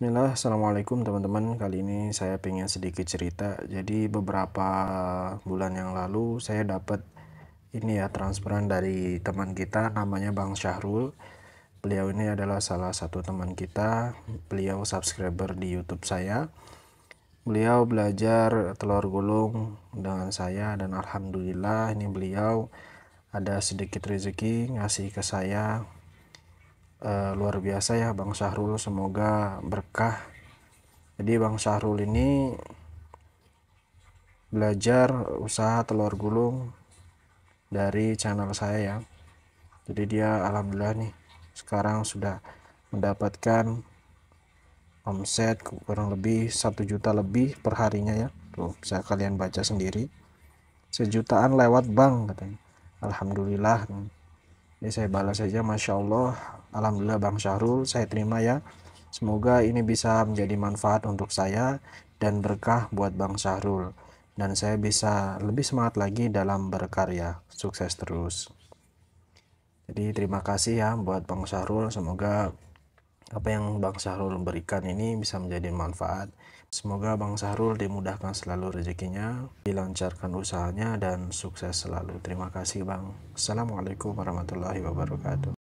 Bismillah, Assalamualaikum teman-teman Kali ini saya pengen sedikit cerita Jadi beberapa bulan yang lalu saya dapat ini ya transferan dari teman kita namanya Bang Syahrul Beliau ini adalah salah satu teman kita Beliau subscriber di YouTube saya Beliau belajar telur gulung dengan saya dan alhamdulillah ini beliau ada sedikit rezeki ngasih ke saya uh, luar biasa ya Bang Syahrul semoga berkah jadi Bang Syahrul ini belajar usaha telur gulung dari channel saya ya jadi dia alhamdulillah nih sekarang sudah mendapatkan omset kurang lebih satu juta lebih perharinya ya tuh bisa kalian baca sendiri sejutaan lewat bank katanya alhamdulillah Ya saya balas saja, Masya Allah, Alhamdulillah Bang Syahrul, saya terima ya. Semoga ini bisa menjadi manfaat untuk saya dan berkah buat Bang Syahrul. Dan saya bisa lebih semangat lagi dalam berkarya. Sukses terus. Jadi terima kasih ya buat Bang Syahrul. Semoga apa yang Bang Sahrul berikan ini bisa menjadi manfaat. Semoga Bang Sahrul dimudahkan selalu rezekinya, dilancarkan usahanya, dan sukses selalu. Terima kasih Bang. Assalamualaikum warahmatullahi wabarakatuh.